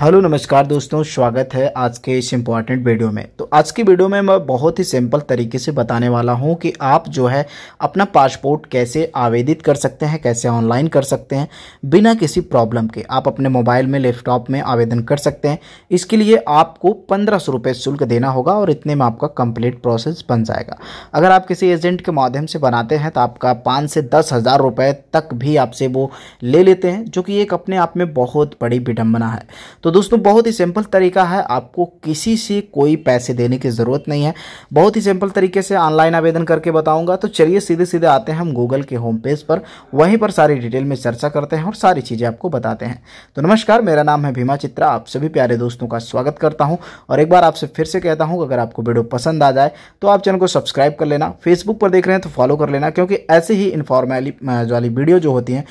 hello नमस्कार दोस्तों स्वागत है आज के इस इम्पॉर्टेंट वीडियो में तो आज की वीडियो में मैं बहुत ही सिंपल तरीके से बताने वाला हूं कि आप जो है अपना पासपोर्ट कैसे आवेदित कर सकते हैं कैसे ऑनलाइन कर सकते हैं बिना किसी प्रॉब्लम के आप अपने मोबाइल में लैपटॉप में आवेदन कर सकते हैं इसके लिए आपको पंद्रह सौ शुल्क देना होगा और इतने में आपका कंप्लीट प्रोसेस बन जाएगा अगर आप किसी एजेंट के माध्यम से बनाते हैं तो आपका पाँच से दस हज़ार रुपये तक भी आपसे वो ले लेते हैं जो कि एक अपने आप में बहुत बड़ी विडम्बना है तो दोस्तों बहुत ही सिंपल तरीका है आपको किसी से कोई पैसे देने की ज़रूरत नहीं है बहुत ही सिंपल तरीके से ऑनलाइन आवेदन करके बताऊंगा तो चलिए सीधे सीधे आते हैं हम गूगल के होम पेज पर वहीं पर सारी डिटेल में चर्चा करते हैं और सारी चीज़ें आपको बताते हैं तो नमस्कार मेरा नाम है भीमा चित्रा आप सभी प्यारे दोस्तों का स्वागत करता हूँ और एक बार आपसे फिर से कहता हूँ अगर आपको वीडियो पसंद आ जाए तो आप चैनल को सब्सक्राइब कर लेना फेसबुक पर देख रहे हैं तो फॉलो कर लेना क्योंकि ऐसे ही इन्फॉर्मेली वाली वीडियो जो होती हैं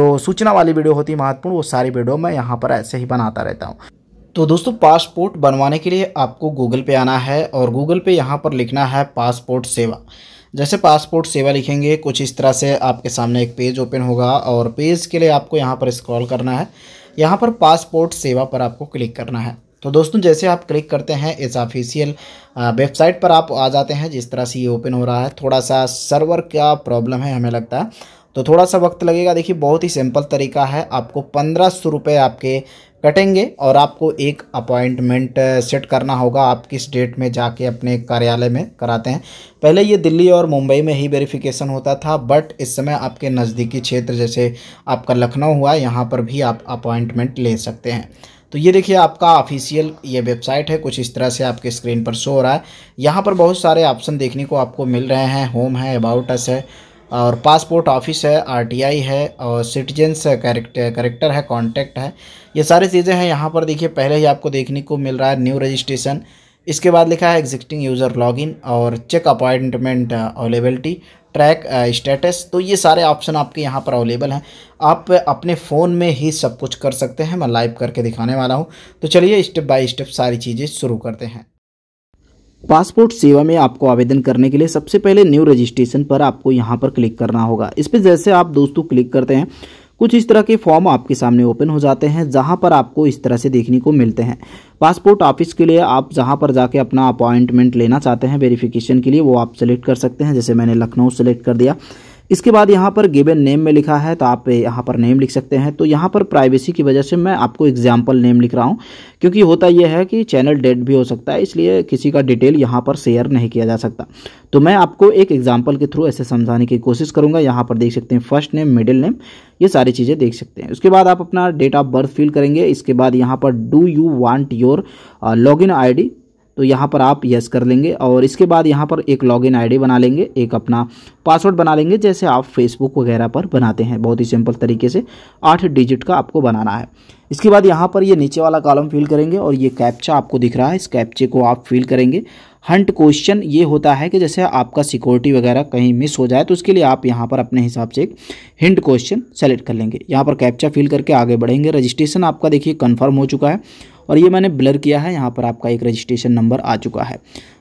जो सूचना वाली वीडियो होती है महत्वपूर्ण वो सारी वीडियो मैं यहाँ पर ऐसे ही बनाता रहता देता हूँ तो दोस्तों पासपोर्ट बनवाने के लिए आपको गूगल पे आना है और गूगल पे यहाँ पर लिखना है पासपोर्ट सेवा जैसे पासपोर्ट सेवा लिखेंगे कुछ इस तरह से आपके सामने एक पेज ओपन होगा और पेज के लिए आपको यहाँ पर स्क्रॉल करना है यहाँ पर पासपोर्ट सेवा पर आपको क्लिक करना है तो दोस्तों जैसे आप क्लिक करते हैं इस ऑफिशियल वेबसाइट पर आप आ जाते हैं जिस तरह से ये ओपन हो रहा है थोड़ा सा सर्वर का प्रॉब्लम है हमें लगता है तो थोड़ा सा वक्त लगेगा देखिए बहुत ही सिंपल तरीका है आपको पंद्रह सौ रुपये आपके कटेंगे और आपको एक अपॉइंटमेंट सेट uh, करना होगा आप किस डेट में जाके अपने कार्यालय में कराते हैं पहले ये दिल्ली और मुंबई में ही वेरिफिकेशन होता था बट इस समय आपके नज़दीकी क्षेत्र जैसे आपका लखनऊ हुआ यहाँ पर भी आप अपॉइंटमेंट ले सकते हैं तो ये देखिए आपका ऑफिशियल ये वेबसाइट है कुछ इस तरह से आपके स्क्रीन पर शो हो रहा है यहाँ पर बहुत सारे ऑप्शन देखने को आपको मिल रहे हैं होम है अबाउट अस है और पासपोर्ट ऑफिस है आरटीआई है और सिटीजन्स करेक्टर करेक्टर है कॉन्टैक्ट है ये सारी चीज़ें हैं यहाँ पर देखिए पहले ही आपको देखने को मिल रहा है न्यू रजिस्ट्रेशन इसके बाद लिखा है एग्जिस्टिंग यूज़र लॉगिन और check appointment availability track status तो ये सारे ऑप्शन आपके यहाँ पर अवेलेबल हैं आप अपने फ़ोन में ही सब कुछ कर सकते हैं मैं लाइव करके दिखाने वाला हूँ तो चलिए स्टेप बाय स्टेप सारी चीज़ें शुरू करते हैं पासपोर्ट सेवा में आपको आवेदन करने के लिए सबसे पहले न्यू रजिस्ट्रेशन पर आपको यहाँ पर क्लिक करना होगा इस पर जैसे आप दोस्तों क्लिक करते हैं कुछ इस तरह के फॉर्म आपके सामने ओपन हो जाते हैं जहाँ पर आपको इस तरह से देखने को मिलते हैं पासपोर्ट ऑफिस के लिए आप जहाँ पर जाके अपना अपॉइंटमेंट लेना चाहते हैं वेरिफिकेशन के लिए वो आप सेलेक्ट कर सकते हैं जैसे मैंने लखनऊ सेलेक्ट कर दिया इसके बाद यहाँ पर गिवन नेम में लिखा है तो आप यहाँ पर नेम लिख सकते हैं तो यहाँ पर प्राइवेसी की वजह से मैं आपको एग्जाम्पल नेम लिख रहा हूँ क्योंकि होता यह है कि चैनल डेड भी हो सकता है इसलिए किसी का डिटेल यहाँ पर शेयर नहीं किया जा सकता तो मैं आपको एक एग्जाम्पल के थ्रू ऐसे समझाने की कोशिश करूँगा यहाँ पर देख सकते हैं फर्स्ट नेम मिडिल नेम ये सारी चीज़ें देख सकते हैं उसके बाद आप अपना डेट ऑफ बर्थ फिल करेंगे इसके बाद यहाँ पर do you want your log in तो यहाँ पर आप यस कर लेंगे और इसके बाद यहाँ पर एक लॉगिन आईडी बना लेंगे एक अपना पासवर्ड बना लेंगे जैसे आप फेसबुक वगैरह पर बनाते हैं बहुत ही सिंपल तरीके से आठ डिजिट का आपको बनाना है इसके बाद यहाँ पर ये नीचे वाला कॉलम फिल करेंगे और ये कैप्चा आपको दिख रहा है इस कैप्चे को आप फिल करेंगे हंट क्वेश्चन ये होता है कि जैसे आपका सिक्योरिटी वगैरह कहीं मिस हो जाए तो उसके लिए आप यहाँ पर अपने हिसाब से एक हिंट क्वेश्चन सेलेक्ट कर लेंगे यहाँ पर कैप्चा फिल करके आगे बढ़ेंगे रजिस्ट्रेशन आपका देखिए कन्फर्म हो चुका है और ये मैंने ब्लर किया है यहाँ पर आपका एक रजिस्ट्रेशन नंबर आ चुका है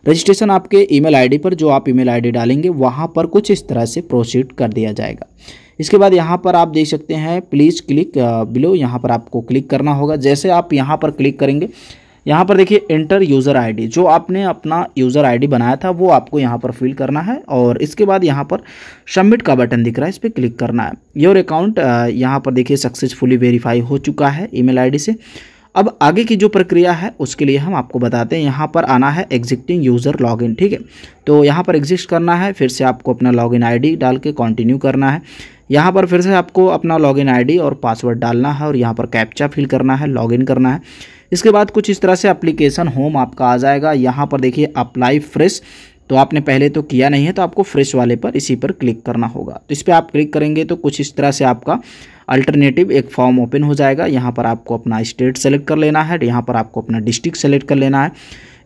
रजिस्ट्रेशन आपके ईमेल आईडी पर जो आप ईमेल आईडी डालेंगे वहाँ पर कुछ इस तरह से प्रोसीड कर दिया जाएगा इसके बाद यहाँ पर आप देख सकते हैं प्लीज़ क्लिक बिलो यहाँ पर आपको क्लिक करना होगा जैसे आप यहाँ पर क्लिक करेंगे यहाँ पर देखिए एंटर यूज़र आईडी जो आपने अपना यूज़र आईडी बनाया था वो आपको यहाँ पर फिल करना है और इसके बाद यहाँ पर सबमिट का बटन दिख रहा है इस पर क्लिक करना है योर अकाउंट uh, यहाँ पर देखिए सक्सेसफुली वेरीफाई हो चुका है ईमेल आईडी से अब आगे की जो प्रक्रिया है उसके लिए हम आपको बताते हैं यहाँ पर आना है एग्जिटिंग यूज़र लॉगिन ठीक है तो यहाँ पर एग्जिस्ट करना है फिर से आपको अपना लॉगिन आईडी डाल के कंटिन्यू करना है यहाँ पर फिर से आपको अपना लॉगिन आईडी और पासवर्ड डालना है और यहाँ पर कैप्चा फिल करना है लॉगिन करना है इसके बाद कुछ इस तरह से एप्लीकेशन होम आपका आ जाएगा यहाँ पर देखिए अप्लाई फ्रेश तो आपने पहले तो किया नहीं है तो आपको फ्रेश वाले पर इसी पर क्लिक करना होगा तो इस पर आप क्लिक करेंगे तो कुछ इस तरह से आपका अल्टरनेटिव एक फॉर्म ओपन हो जाएगा यहाँ पर आपको अपना स्टेट सेलेक्ट कर लेना है यहाँ पर आपको अपना डिस्ट्रिक्ट सेलेक्ट कर लेना है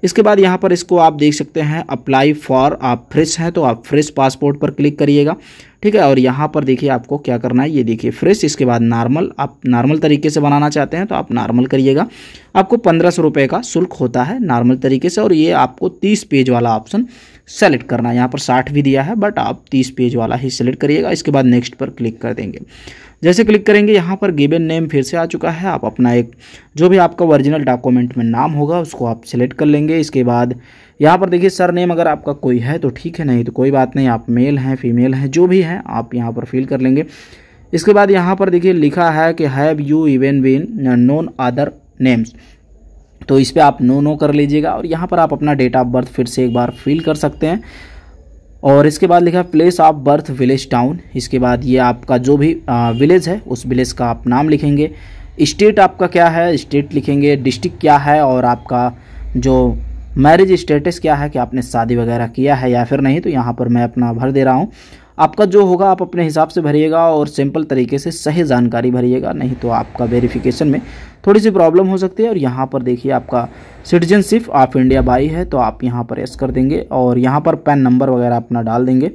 इसके बाद यहाँ पर इसको आप देख सकते हैं अप्लाई फॉर आप फ्रेश हैं तो आप फ्रेश पासपोर्ट पर क्लिक करिएगा ठीक है और यहाँ पर देखिए आपको क्या करना है ये देखिए फ्रेश इसके बाद नॉर्मल आप नॉर्मल तरीके से बनाना चाहते हैं तो आप नॉर्मल करिएगा आपको पंद्रह सौ रुपये का शुल्क होता है नॉर्मल तरीके से और ये आपको तीस पेज वाला ऑप्शन सेलेक्ट करना है यहाँ पर साठ भी दिया है बट आप तीस पेज वाला ही सेलेक्ट करिएगा इसके बाद नेक्स्ट पर क्लिक कर देंगे जैसे क्लिक करेंगे यहाँ पर गिवन नेम फिर से आ चुका है आप अपना एक जो भी आपका ओरिजिनल डॉक्यूमेंट में नाम होगा उसको आप सेलेक्ट कर लेंगे इसके बाद यहाँ पर देखिए सर नेम अगर आपका कोई है तो ठीक है नहीं तो कोई बात नहीं आप मेल हैं फीमेल हैं जो भी हैं आप यहाँ पर फिल कर लेंगे इसके बाद यहाँ पर देखिए लिखा है कि have you even been known other names तो इस पर आप नो नो कर लीजिएगा और यहाँ पर आप अपना डेट ऑफ बर्थ फिर से एक बार फिल कर सकते हैं और इसके बाद लिखा place of birth village town इसके बाद ये आपका जो भी विलेज है उस विलेज का आप नाम लिखेंगे स्टेट आपका क्या है स्टेट लिखेंगे डिस्ट्रिक्ट क्या है और आपका जो मैरिज स्टेटस क्या है कि आपने शादी वगैरह किया है या फिर नहीं तो यहाँ पर मैं अपना भर दे रहा हूँ आपका जो होगा आप अपने हिसाब से भरिएगा और सिंपल तरीके से सही जानकारी भरिएगा नहीं तो आपका वेरिफिकेशन में थोड़ी सी प्रॉब्लम हो सकती है और यहाँ पर देखिए आपका सिटीजनशिप ऑफ इंडिया बाई है तो आप यहाँ पर यस कर देंगे और यहाँ पर पैन नंबर वगैरह अपना डाल देंगे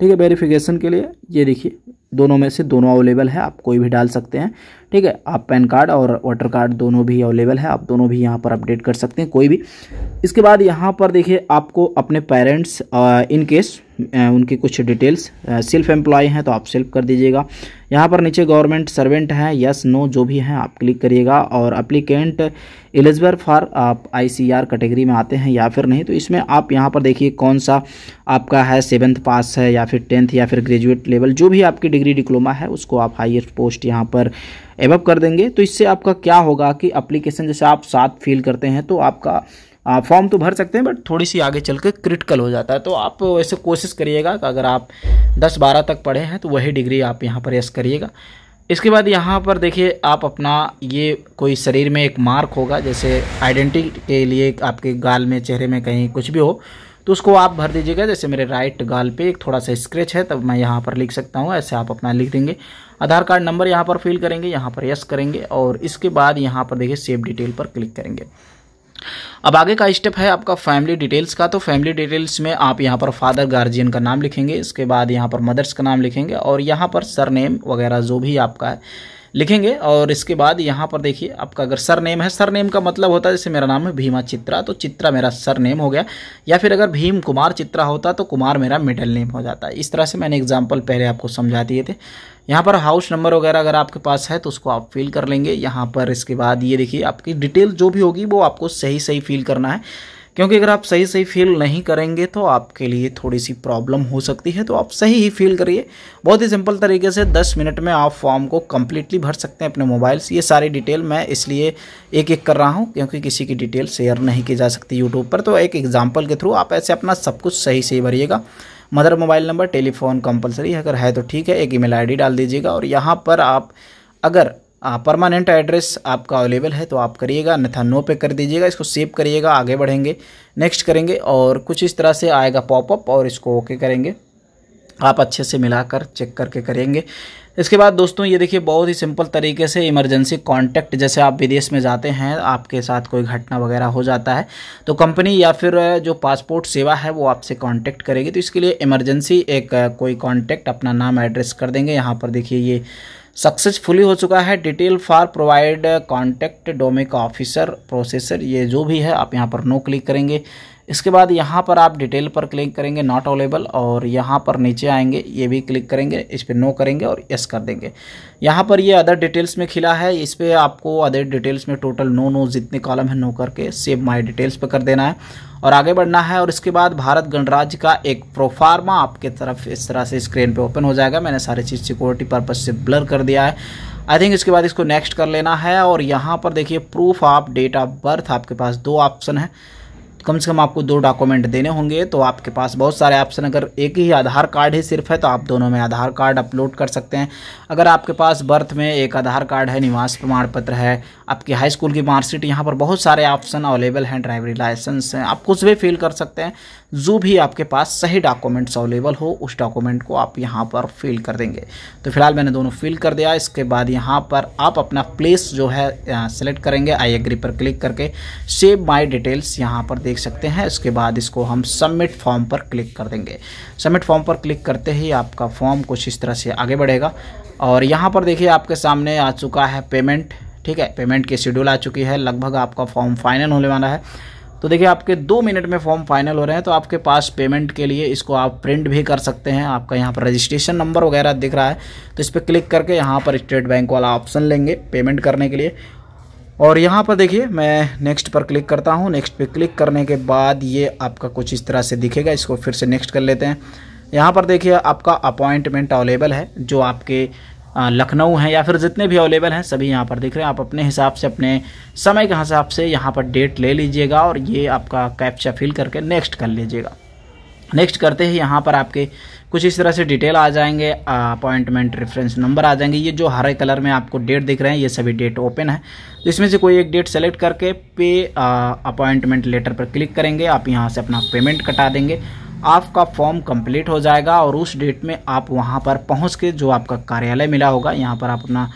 ठीक है वेरीफिकेशन के लिए ये देखिए दोनों में से दोनों अवेलेबल है आप कोई भी डाल सकते हैं ठीक है आप पैन कार्ड और वोटर कार्ड दोनों भी अवेलेबल है आप दोनों भी यहाँ पर अपडेट कर सकते हैं कोई भी इसके बाद यहाँ पर देखिए आपको अपने पेरेंट्स इन केस उनकी कुछ डिटेल्स सेल्फ एम्प्लॉय हैं तो आप सेल्फ कर दीजिएगा यहाँ पर नीचे गवर्नमेंट सर्वेंट हैं यस नो जो भी हैं आप क्लिक करिएगा और अप्लीकेंट एलिजिबल फॉर आप आईसीआर कैटेगरी में आते हैं या फिर नहीं तो इसमें आप यहाँ पर देखिए कौन सा आपका है सेवन्थ पास है या फिर टेंथ या फिर ग्रेजुएट लेवल जो भी आपकी डिग्री डिप्लोमा है उसको आप हाइएस्ट पोस्ट यहाँ पर एवअप कर देंगे तो इससे आपका क्या होगा कि अप्लीकेशन जैसे आप साथ फील करते हैं तो आपका फॉर्म तो भर सकते हैं बट थोड़ी सी आगे चल के क्रिटिकल हो जाता है तो आप वैसे कोशिश करिएगा कि अगर आप दस बारह तक पढ़े हैं तो वही डिग्री आप यहाँ पर यस करिएगा इसके बाद यहाँ पर देखिए आप अपना ये कोई शरीर में एक मार्क होगा जैसे आइडेंटिटी के लिए आपके गाल में चेहरे में कहीं कुछ भी हो तो उसको आप भर दीजिएगा जैसे मेरे राइट गाल पे एक थोड़ा सा स्क्रेच है तब मैं यहाँ पर लिख सकता हूँ ऐसे आप अपना लिख देंगे आधार कार्ड नंबर यहाँ पर फिल करेंगे यहाँ पर यस करेंगे और इसके बाद यहाँ पर देखिए सेव डिटेल पर क्लिक करेंगे अब आगे का स्टेप है आपका फैमिली डिटेल्स का तो फैमिली डिटेल्स में आप यहाँ पर फादर गार्जियन का नाम लिखेंगे इसके बाद यहाँ पर मदर्स का नाम लिखेंगे और यहाँ पर सरनेम वगैरह जो भी आपका है लिखेंगे और इसके बाद यहाँ पर देखिए आपका अगर सर नेम है सर नेम का मतलब होता है जैसे मेरा नाम है भीमा चित्रा तो चित्रा मेरा सर नेम हो गया या फिर अगर भीम कुमार चित्रा होता तो कुमार मेरा मिडल नेम हो जाता है इस तरह से मैंने एग्जाम्पल पहले आपको समझा दिए थे यहाँ पर हाउस नंबर वगैरह अगर आपके पास है तो उसको आप फिल कर लेंगे यहाँ पर इसके बाद ये देखिए आपकी डिटेल जो भी होगी वो आपको सही सही फिल करना है क्योंकि अगर आप सही सही फील नहीं करेंगे तो आपके लिए थोड़ी सी प्रॉब्लम हो सकती है तो आप सही ही फील करिए बहुत ही सिंपल तरीके से 10 मिनट में आप फॉर्म को कम्प्लीटली भर सकते हैं अपने मोबाइल से ये सारी डिटेल मैं इसलिए एक एक कर रहा हूँ क्योंकि किसी की डिटेल शेयर नहीं की जा सकती यूट्यूब पर तो एक एग्जाम्पल के थ्रू आप ऐसे अपना सब कुछ सही सही भरिएगा mother mobile number telephone compulsory अगर है तो ठीक है एक ईमेल आईडी डाल दीजिएगा और यहाँ पर आप अगर परमानेंट एड्रेस आपका अवेलेबल है तो आप करिएगा अन्यथा नो पे कर दीजिएगा इसको सेव करिएगा आगे बढ़ेंगे नेक्स्ट करेंगे और कुछ इस तरह से आएगा पॉपअप और इसको ओके करेंगे आप अच्छे से मिलाकर चेक करके करेंगे इसके बाद दोस्तों ये देखिए बहुत ही सिंपल तरीके से इमरजेंसी कांटेक्ट जैसे आप विदेश में जाते हैं आपके साथ कोई घटना वगैरह हो जाता है तो कंपनी या फिर जो पासपोर्ट सेवा है वो आपसे कांटेक्ट करेगी तो इसके लिए इमरजेंसी एक कोई कांटेक्ट अपना नाम एड्रेस कर देंगे यहाँ पर देखिए ये सक्सेसफुली हो चुका है डिटेल फॉर प्रोवाइड कॉन्टैक्ट डोमे का ऑफिसर प्रोसेसर ये जो भी है आप यहाँ पर नो क्लिक करेंगे इसके बाद यहाँ पर आप डिटेल पर क्लिक करेंगे नॉट अवेलेबल और यहाँ पर नीचे आएंगे ये भी क्लिक करेंगे इस पर नो करेंगे और यस कर देंगे यहाँ पर ये अदर डिटेल्स में खिला है इस पर आपको अदर डिटेल्स में टोटल नो नो जितने कॉलम है नो करके सेव माई डिटेल्स पर कर देना है और आगे बढ़ना है और इसके बाद भारत गणराज्य का एक प्रोफार्मा आपके तरफ इस तरह से स्क्रीन पर ओपन हो जाएगा मैंने सारी चीज़ सिक्योरिटी पर्पज़ से ब्लर कर दिया है आई थिंक इसके बाद इसको नेक्स्ट कर लेना है और यहाँ पर देखिए proof of date of birth आपके पास दो ऑप्शन है कम से कम आपको दो डॉक्यूमेंट देने होंगे तो आपके पास बहुत सारे ऑप्शन अगर एक ही आधार कार्ड ही सिर्फ है तो आप दोनों में आधार कार्ड अपलोड कर सकते हैं अगर आपके पास बर्थ में एक आधार कार्ड है निवास प्रमाण पत्र है आपकी हाई स्कूल की मार्कशीट यहाँ पर बहुत सारे ऑप्शन अवेलेबल हैं ड्राइवरी लाइसेंस हैं आप कुछ भी फिल कर सकते हैं जो भी आपके पास सही डॉक्यूमेंट्स अवेलेबल हो उस डॉक्यूमेंट को आप यहाँ पर फिल कर देंगे तो फिलहाल मैंने दोनों फिल कर दिया इसके बाद यहाँ पर आप अपना प्लेस जो है सेलेक्ट करेंगे आई एग्री पर क्लिक करके सेव माई डिटेल्स यहाँ पर देख देख सकते हैं इसके बाद इसको हम सबमिट फॉर्म पर क्लिक कर देंगे सबमिट फॉर्म पर क्लिक करते ही आपका फॉर्म कुछ इस तरह से आगे बढ़ेगा और यहाँ पर देखिए आपके सामने आ चुका है पेमेंट ठीक है पेमेंट की शेड्यूल आ चुकी है लगभग आपका फॉर्म फाइनल होने वाला है तो देखिए आपके दो मिनट में फॉर्म फाइनल हो रहे हैं तो आपके पास पेमेंट के लिए इसको आप प्रिंट भी कर सकते हैं आपका यहाँ पर रजिस्ट्रेशन नंबर वगैरह दिख रहा है तो इस पर क्लिक करके यहाँ पर स्टेट बैंक वाला ऑप्शन लेंगे पेमेंट करने के लिए और यहाँ पर देखिए मैं नेक्स्ट पर क्लिक करता हूँ नेक्स्ट पे क्लिक करने के बाद ये आपका कुछ इस तरह से दिखेगा इसको फिर से नेक्स्ट कर लेते हैं यहाँ पर देखिए आपका अपॉइंटमेंट अवेलेबल है जो आपके लखनऊ हैं या फिर जितने भी अवेलेबल हैं सभी यहाँ पर दिख रहे हैं आप अपने हिसाब से अपने समय के हिसाब से यहाँ पर डेट ले लीजिएगा और ये आपका कैप्चा फिल करके नेक्स्ट कर लीजिएगा नेक्स्ट करते ही यहाँ पर आपके कुछ इस तरह से डिटेल आ जाएंगे अपॉइंटमेंट रेफरेंस नंबर आ जाएंगे ये जो हरे कलर में आपको डेट दिख रहे हैं ये सभी डेट ओपन है तो इसमें से कोई एक डेट सेलेक्ट करके पे अपॉइंटमेंट लेटर पर क्लिक करेंगे आप यहाँ से अपना पेमेंट कटा देंगे आपका फॉर्म कंप्लीट हो जाएगा और उस डेट में आप वहाँ पर पहुँच के जो आपका कार्यालय मिला होगा यहाँ पर आप अपना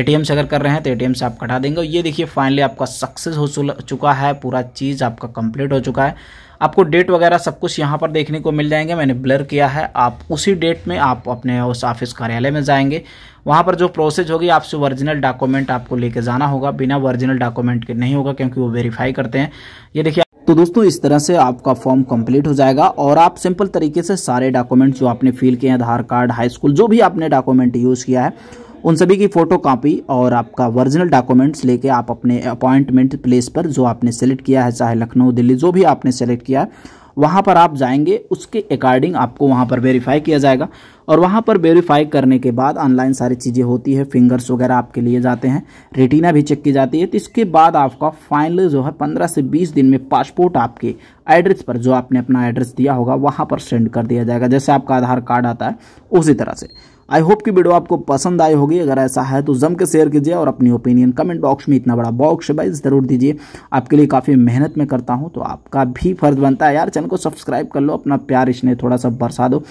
एटीएम से अगर कर रहे हैं तो एटीएम से आप कटा देंगे ये देखिए फाइनली आपका सक्सेस हो चुका है पूरा चीज़ आपका कंप्लीट हो चुका है आपको डेट वगैरह सब कुछ यहाँ पर देखने को मिल जाएंगे मैंने ब्लर किया है आप उसी डेट में आप अपने उस ऑफिस कार्यालय में जाएंगे वहाँ पर जो प्रोसेस होगी आपसे ओरिजिनल डॉक्यूमेंट आपको लेके जाना होगा बिना ओरिजिनल डॉक्यूमेंट के नहीं होगा क्योंकि वो वेरीफाई करते हैं ये देखिए तो दोस्तों इस तरह से आपका फॉर्म कंप्लीट हो जाएगा और आप सिंपल तरीके से सारे डॉक्यूमेंट जो आपने फिल किए हैं आधार कार्ड हाई स्कूल जो भी आपने डॉक्यूमेंट यूज़ किया है उन सभी की फ़ोटो कापी और आपका ओरिजिनल डॉक्यूमेंट्स लेके आप अपने अपॉइंटमेंट प्लेस पर जो आपने सेलेक्ट किया है चाहे लखनऊ दिल्ली जो भी आपने सेलेक्ट किया है वहाँ पर आप जाएंगे उसके अकॉर्डिंग आपको वहाँ पर वेरीफाई किया जाएगा और वहाँ पर वेरीफाई करने के बाद ऑनलाइन सारी चीज़ें होती है फिंगर्स वगैरह आपके लिए जाते हैं रेटिना भी चेक की जाती है तो इसके बाद आपका फाइनल जो है पंद्रह से बीस दिन में पासपोर्ट आपके एड्रेस पर जो आपने अपना एड्रेस दिया होगा वहाँ पर सेंड कर दिया जाएगा जैसे आपका आधार कार्ड आता है उसी तरह से आई होप की वीडियो आपको पसंद आई होगी अगर ऐसा है तो जम के शेयर कीजिए और अपनी ओपिनियन कमेंट बॉक्स में इतना बड़ा बॉक्स है भाई ज़रूर दीजिए आपके लिए काफ़ी मेहनत मैं करता हूँ तो आपका भी फर्ज बनता है यार चैनल को सब्सक्राइब कर लो अपना प्यार इसने थोड़ा सा बरसा दो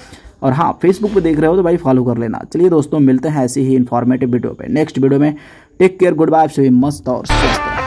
और हाँ फेसबुक पर देख रहे हो तो भाई फॉलो कर लेना चलिए दोस्तों मिलते हैं ऐसी ही इन्फॉर्मेटिव वीडियो पर नेक्स्ट वीडियो में टेक केयर गुड बाय सभी मस्त और स्वस्थ